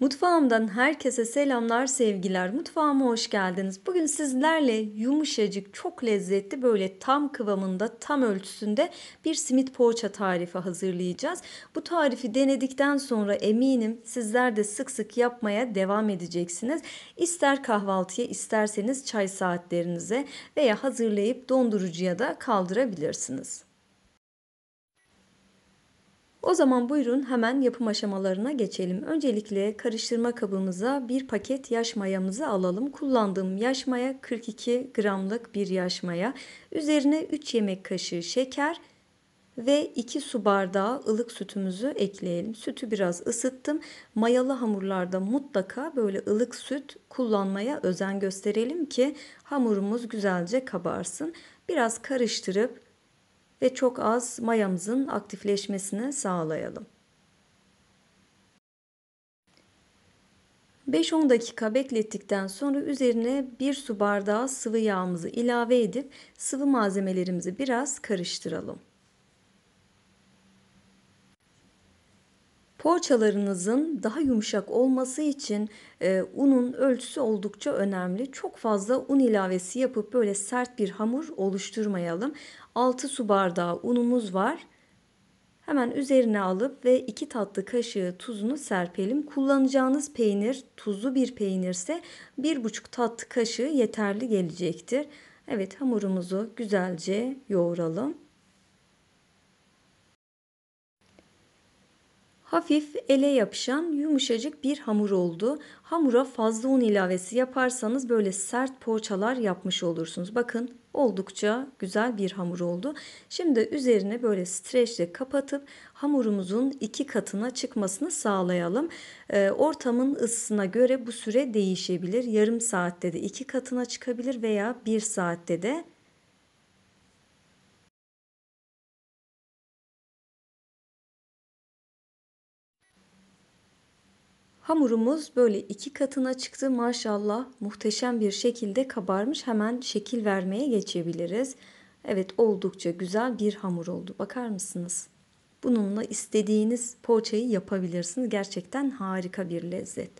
Mutfağımdan herkese selamlar, sevgiler. Mutfağıma hoş geldiniz. Bugün sizlerle yumuşacık, çok lezzetli, böyle tam kıvamında, tam ölçüsünde bir simit poğaça tarifi hazırlayacağız. Bu tarifi denedikten sonra eminim sizler de sık sık yapmaya devam edeceksiniz. İster kahvaltıya, isterseniz çay saatlerinize veya hazırlayıp dondurucuya da kaldırabilirsiniz. O zaman buyurun hemen yapım aşamalarına geçelim. Öncelikle karıştırma kabımıza bir paket yaş mayamızı alalım. Kullandığım yaş maya 42 gramlık bir yaş maya. Üzerine 3 yemek kaşığı şeker ve 2 su bardağı ılık sütümüzü ekleyelim. Sütü biraz ısıttım. Mayalı hamurlarda mutlaka böyle ılık süt kullanmaya özen gösterelim ki hamurumuz güzelce kabarsın. Biraz karıştırıp ve çok az mayamızın aktifleşmesini sağlayalım. 5-10 dakika beklettikten sonra üzerine bir su bardağı sıvı yağımızı ilave edip sıvı malzemelerimizi biraz karıştıralım. Poğaçalarınızın daha yumuşak olması için e, unun ölçüsü oldukça önemli. Çok fazla un ilavesi yapıp böyle sert bir hamur oluşturmayalım. 6 su bardağı unumuz var. Hemen üzerine alıp ve 2 tatlı kaşığı tuzunu serpelim. Kullanacağınız peynir tuzlu bir peynirse 1,5 tatlı kaşığı yeterli gelecektir. Evet hamurumuzu güzelce yoğuralım. Hafif ele yapışan yumuşacık bir hamur oldu. Hamura fazla un ilavesi yaparsanız böyle sert poğaçalar yapmış olursunuz. Bakın oldukça güzel bir hamur oldu. Şimdi üzerine böyle streçle kapatıp hamurumuzun iki katına çıkmasını sağlayalım. E, ortamın ısısına göre bu süre değişebilir. Yarım saatte de iki katına çıkabilir veya bir saatte de Hamurumuz böyle iki katına çıktı maşallah muhteşem bir şekilde kabarmış hemen şekil vermeye geçebiliriz. Evet oldukça güzel bir hamur oldu bakar mısınız? Bununla istediğiniz poğaçayı yapabilirsiniz. Gerçekten harika bir lezzet.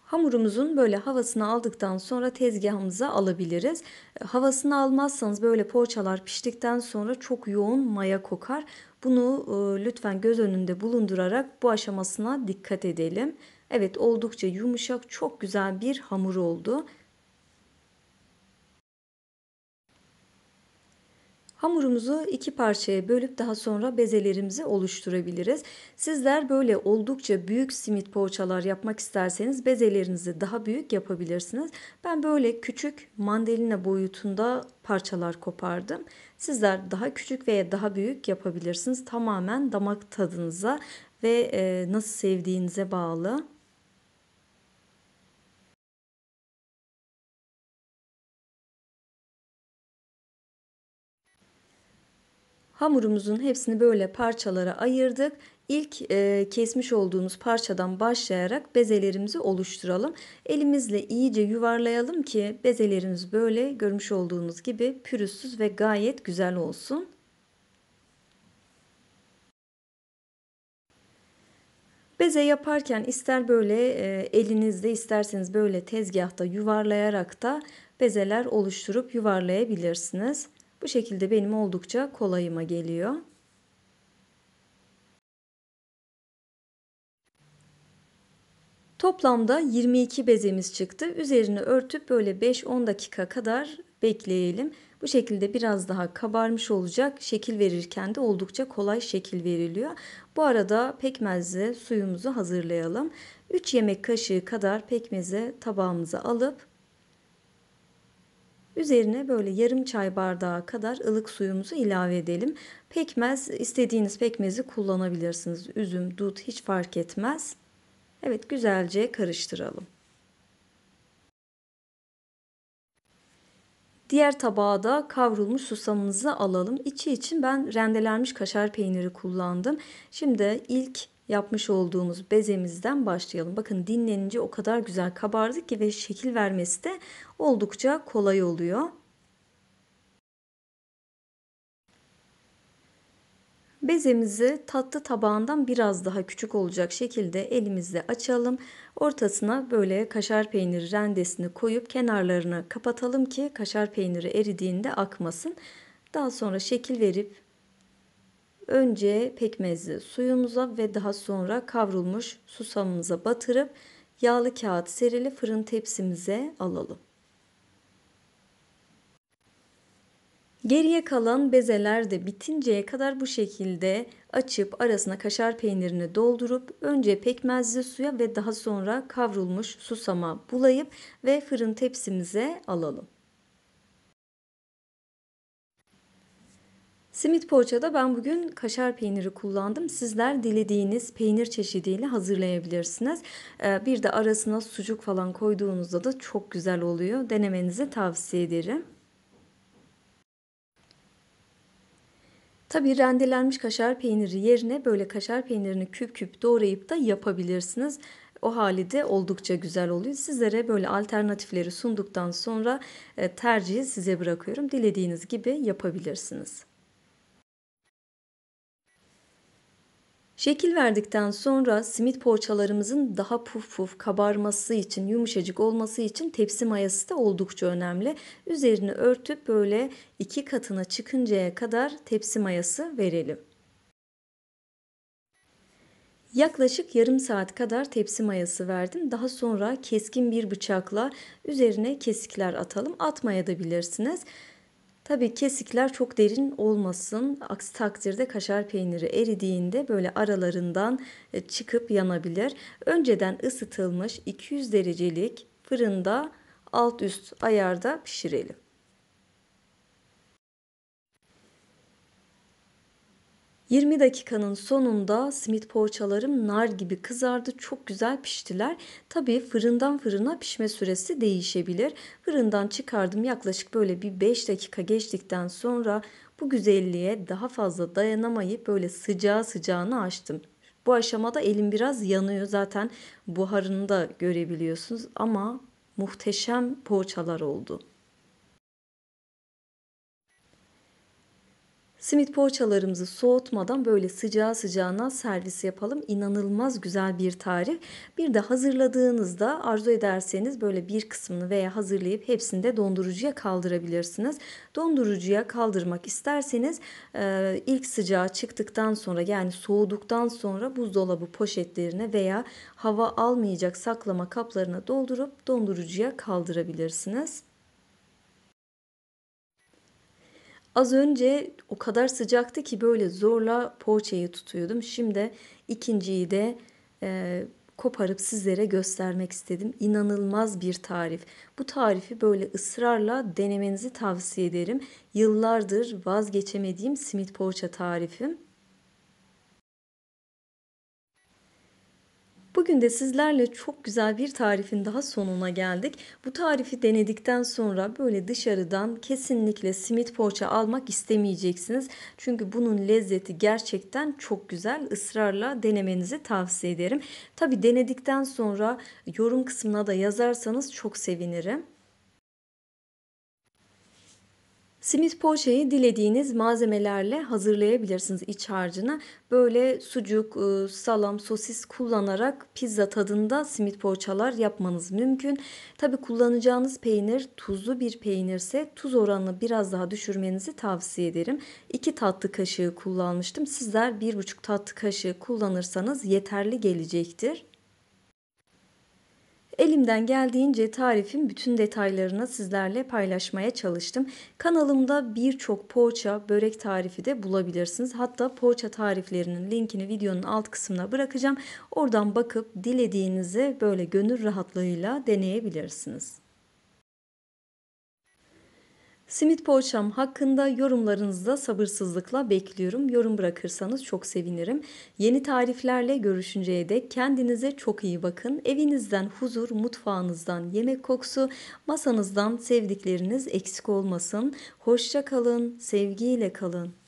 Hamurumuzun böyle havasını aldıktan sonra tezgahımıza alabiliriz. Havasını almazsanız böyle poğaçalar piştikten sonra çok yoğun maya kokar. Bunu e, lütfen göz önünde bulundurarak bu aşamasına dikkat edelim. Evet oldukça yumuşak çok güzel bir hamur oldu. Hamurumuzu iki parçaya bölüp daha sonra bezelerimizi oluşturabiliriz. Sizler böyle oldukça büyük simit poğaçalar yapmak isterseniz bezelerinizi daha büyük yapabilirsiniz. Ben böyle küçük mandalina boyutunda parçalar kopardım. Sizler daha küçük veya daha büyük yapabilirsiniz. Tamamen damak tadınıza ve e, nasıl sevdiğinize bağlı. Hamurumuzun hepsini böyle parçalara ayırdık. İlk e, kesmiş olduğumuz parçadan başlayarak bezelerimizi oluşturalım. Elimizle iyice yuvarlayalım ki bezelerimiz böyle görmüş olduğunuz gibi pürüzsüz ve gayet güzel olsun. Beze yaparken ister böyle e, elinizde isterseniz böyle tezgahta yuvarlayarak da bezeler oluşturup yuvarlayabilirsiniz. Bu şekilde benim oldukça kolayıma geliyor. Toplamda 22 bezemiz çıktı. Üzerini örtüp böyle 5-10 dakika kadar bekleyelim. Bu şekilde biraz daha kabarmış olacak. Şekil verirken de oldukça kolay şekil veriliyor. Bu arada pekmezli suyumuzu hazırlayalım. 3 yemek kaşığı kadar pekmezi tabağımıza alıp Üzerine böyle yarım çay bardağı kadar ılık suyumuzu ilave edelim. Pekmez istediğiniz pekmezi kullanabilirsiniz. Üzüm, dut hiç fark etmez. Evet güzelce karıştıralım. Diğer tabağa da kavrulmuş susamımızı alalım. İçi için ben rendelenmiş kaşar peyniri kullandım. Şimdi ilk yapmış olduğumuz bezemizden başlayalım. Bakın dinlenince o kadar güzel kabardı ki ve şekil vermesi de oldukça kolay oluyor. Bezemizi tatlı tabağından biraz daha küçük olacak şekilde elimizle açalım. Ortasına böyle kaşar peyniri rendesini koyup kenarlarını kapatalım ki kaşar peyniri eridiğinde akmasın. Daha sonra şekil verip Önce pekmezi suyumuza ve daha sonra kavrulmuş susamımıza batırıp yağlı kağıt serili fırın tepsimize alalım. Geriye kalan bezeler de bitinceye kadar bu şekilde açıp arasına kaşar peynirini doldurup önce pekmezli suya ve daha sonra kavrulmuş susama bulayıp ve fırın tepsimize alalım. Simit poğaçada ben bugün kaşar peyniri kullandım. Sizler dilediğiniz peynir çeşidiyle hazırlayabilirsiniz. Ee, bir de arasına sucuk falan koyduğunuzda da çok güzel oluyor. Denemenizi tavsiye ederim. Tabii rendelenmiş kaşar peyniri yerine böyle kaşar peynirini küp küp doğrayıp da yapabilirsiniz. O hali de oldukça güzel oluyor. Sizlere böyle alternatifleri sunduktan sonra e, tercihi size bırakıyorum. Dilediğiniz gibi yapabilirsiniz. Şekil verdikten sonra simit poğaçalarımızın daha puf puf kabarması için, yumuşacık olması için tepsi mayası da oldukça önemli. Üzerini örtüp böyle iki katına çıkıncaya kadar tepsi mayası verelim. Yaklaşık yarım saat kadar tepsi mayası verdim. Daha sonra keskin bir bıçakla üzerine kesikler atalım. Atmaya da bilirsiniz. Tabi kesikler çok derin olmasın. Aksi takdirde kaşar peyniri eridiğinde böyle aralarından e, çıkıp yanabilir. Önceden ısıtılmış 200 derecelik fırında alt üst ayarda pişirelim. 20 dakikanın sonunda simit poğaçalarım nar gibi kızardı. Çok güzel piştiler. Tabii fırından fırına pişme süresi değişebilir. Fırından çıkardım yaklaşık böyle bir 5 dakika geçtikten sonra bu güzelliğe daha fazla dayanamayıp böyle sıcağı sıcağına açtım. Bu aşamada elim biraz yanıyor zaten buharını da görebiliyorsunuz ama muhteşem poğaçalar oldu. Simit poğaçalarımızı soğutmadan böyle sıcağı sıcağına servis yapalım. İnanılmaz güzel bir tarif. Bir de hazırladığınızda arzu ederseniz böyle bir kısmını veya hazırlayıp hepsini de dondurucuya kaldırabilirsiniz. Dondurucuya kaldırmak isterseniz e, ilk sıcağı çıktıktan sonra yani soğuduktan sonra buzdolabı poşetlerine veya hava almayacak saklama kaplarına doldurup dondurucuya kaldırabilirsiniz. Az önce o kadar sıcaktı ki böyle zorla poğaçayı tutuyordum. Şimdi ikinciyi de e, koparıp sizlere göstermek istedim. İnanılmaz bir tarif. Bu tarifi böyle ısrarla denemenizi tavsiye ederim. Yıllardır vazgeçemediğim simit poğaça tarifim. Bugün de sizlerle çok güzel bir tarifin daha sonuna geldik. Bu tarifi denedikten sonra böyle dışarıdan kesinlikle simit poğaça almak istemeyeceksiniz. Çünkü bunun lezzeti gerçekten çok güzel. Israrla denemenizi tavsiye ederim. Tabi denedikten sonra yorum kısmına da yazarsanız çok sevinirim. Simit poğaçayı dilediğiniz malzemelerle hazırlayabilirsiniz iç harcını. Böyle sucuk, e, salam, sosis kullanarak pizza tadında simit poğaçalar yapmanız mümkün. Tabi kullanacağınız peynir tuzlu bir peynirse tuz oranını biraz daha düşürmenizi tavsiye ederim. 2 tatlı kaşığı kullanmıştım. Sizler 1,5 tatlı kaşığı kullanırsanız yeterli gelecektir. Elimden geldiğince tarifin bütün detaylarını sizlerle paylaşmaya çalıştım. Kanalımda birçok poğaça, börek tarifi de bulabilirsiniz. Hatta poğaça tariflerinin linkini videonun alt kısmına bırakacağım. Oradan bakıp dilediğinizi böyle gönül rahatlığıyla deneyebilirsiniz. Simit poğaçam hakkında yorumlarınızı da sabırsızlıkla bekliyorum. Yorum bırakırsanız çok sevinirim. Yeni tariflerle görüşünceye dek kendinize çok iyi bakın. Evinizden huzur, mutfağınızdan yemek kokusu, masanızdan sevdikleriniz eksik olmasın. Hoşça kalın, sevgiyle kalın.